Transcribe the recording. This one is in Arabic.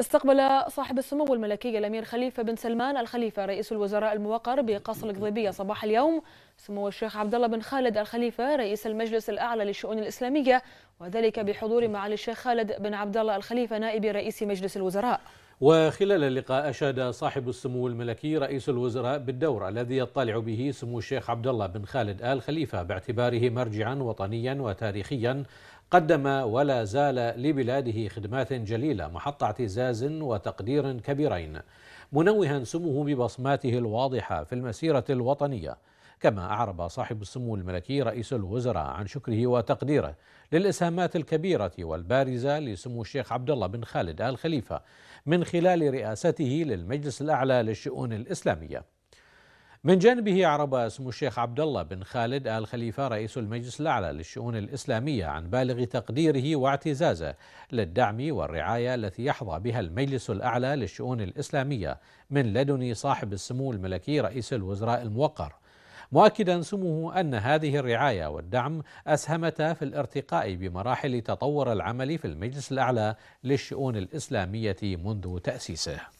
استقبل صاحب السمو الملكي الأمير خليفة بن سلمان الخليفة رئيس الوزراء الموقر بقصر القضيبية صباح اليوم سمو الشيخ عبد الله بن خالد الخليفة رئيس المجلس الأعلى للشؤون الإسلامية وذلك بحضور معالي الشيخ خالد بن عبد الله الخليفة نائب رئيس مجلس الوزراء وخلال اللقاء أشاد صاحب السمو الملكي رئيس الوزراء بالدور الذي يطلع به سمو الشيخ عبد الله بن خالد آل خليفة باعتباره مرجعا وطنيا وتاريخيا قدم ولا زال لبلاده خدمات جليلة محط اعتزاز وتقدير كبيرين منوها سمه ببصماته الواضحة في المسيرة الوطنية كما أعرب صاحب السمو الملكي رئيس الوزراء عن شكره وتقديره للإسهامات الكبيرة والبارزة لسمو الشيخ عبد الله بن خالد آل خليفة من خلال رئاسته للمجلس الأعلى للشؤون الإسلامية من جانبه أعرب اسم الشيخ عبد الله بن خالد آل خليفة رئيس المجلس الأعلى للشؤون الإسلامية عن بالغ تقديره واعتزازه للدعم والرعاية التي يحظى بها المجلس الأعلى للشؤون الإسلامية من لدن صاحب السمو الملكي رئيس الوزراء الموقر مؤكدا سموه أن هذه الرعاية والدعم أسهمتا في الارتقاء بمراحل تطور العمل في المجلس الأعلى للشؤون الإسلامية منذ تأسيسه